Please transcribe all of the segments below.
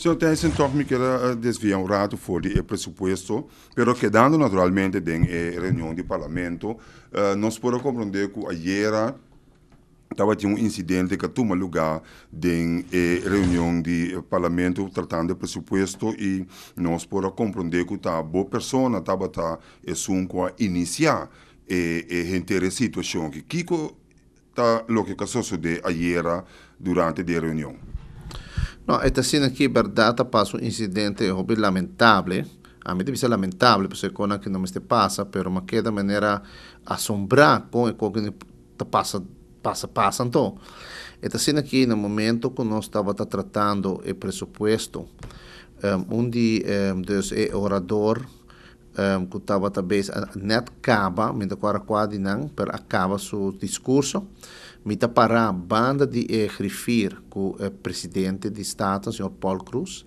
Senhor Tess, então, me quero eh, desviar um rato fora do eh, pressuposto, pero quedando naturalmente em eh, reunião de parlamento, uh, nós podemos compreender que ayer estava tinha um incidente que tomou lugar em reunião de parlamento tratando de pressuposto e nós podemos compreender que tá boa pessoa estava tá assunto a iniciar e eh, entender a situação que Kiko tá lo que aconteceu de ayer durante a reunião. No, esta cena aqui, verdade, passa um incidente lamentável. A mim deve ser lamentável, porque cona que não me este passa, pero me queda maneira assombrar com o que está passando passa, passa, então. Esta cena aqui, no momento que nós estava tratando o presupuesto, um, onde um, orador, um, ehm, que estava talvez eh, net acaba, minta quara quase não, per acaba seu discurso, minta para a banda de eh, refer com o eh, presidente de Estado, senhor Paul Cruz,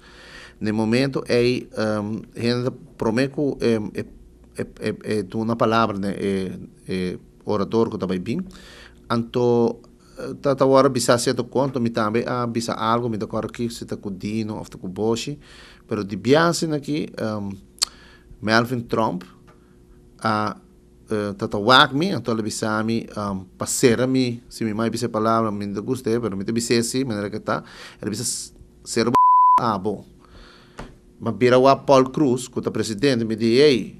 no momento é um, ehm, ainda prometo ehm, é é é, é, é uma palavra né é, é orador que estava bem, anto tata eh, hora bisa certo conto me também a ah, bisa algo me da cor aqui se tá com Dino ou tá com Boshi, pero de biasen aqui um, Melvin Trump a uh, eh, tata wagmi a la bisami um, paserami si mi mai bise palavra mi da guste pero mi te bisesi manera que está, era bisa ser abo ma bira wa Paul Cruz que ta presidente me di ei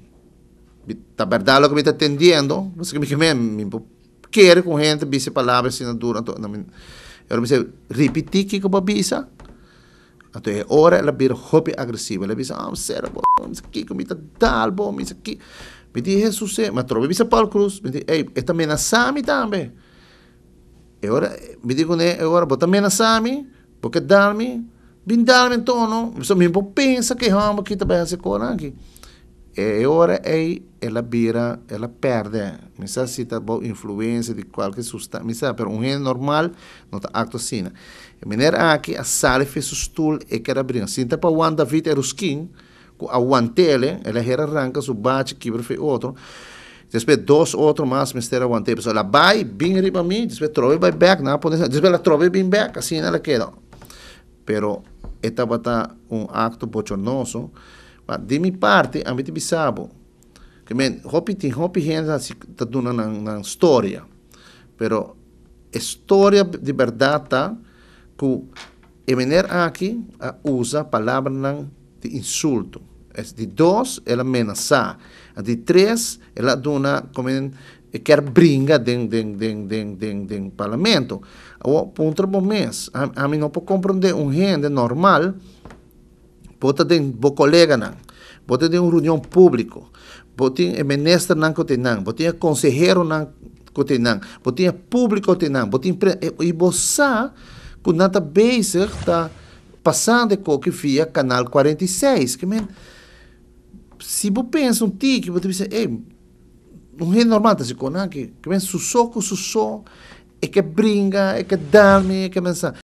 ta verdade que me está atendiendo não sei que me que me quer com gente bise palavra senadura anto na eu me se repetir que que babisa é Att det är agressiva eller blir hobby aggressiv. Eller bom amser, aqui, comida tal, bom, isso aqui. Me diz Jesus, é me trobe vissa Cruz Me diz, ei, está é amenaçami também. E agora me digo, né, agora, bota amenaçami, porque dar-me, vim dar-me então, não. Só mesmo pensa que vamos é aqui também, se colar aqui. E ora ei, ela vira, ela perde. me sabe se cita boa influência de qualquer substância. sabe para um gênero normal, não está acto assim. E maneira aqui, a sale fez o stool e quer abrir. Sinta para o anda Vita era o skin, a guantele, ela era arranca, o bate, quebra, fez outro. Después dos outros mais mistério aguantei. Pessoal, ela vai, bem riba mim, después trove, vai back, nada por ponência. Después ela trove, bem back, assim ela queda. Pero, esta estar um acto bochornoso. Ma di mi parte, avete bisogno che mi ropiti, ropiti è una, una, una storia, però è storia di verità che e venir aqui a usa palavra de insulto. De a ela ameaça. De três, ela dona como quer brinca den, den, den, den, den, den parlamento. o punto bom momento, a, a mim não pode compreender um gente normal bota tem bo colega nan, bota tem uma reunião pública, bota tem é ministro nan que tem nan, bota de conselheiro nan que tem nan, bota de público tem nan, bota tem é, e bossa que nada bezig tá passando com que via canal 46, que men se você pensa um tique, você pensa, ei, não é normal tá se conan que que men sussoco sussó é que brinca, é que dá-me, é que mensa.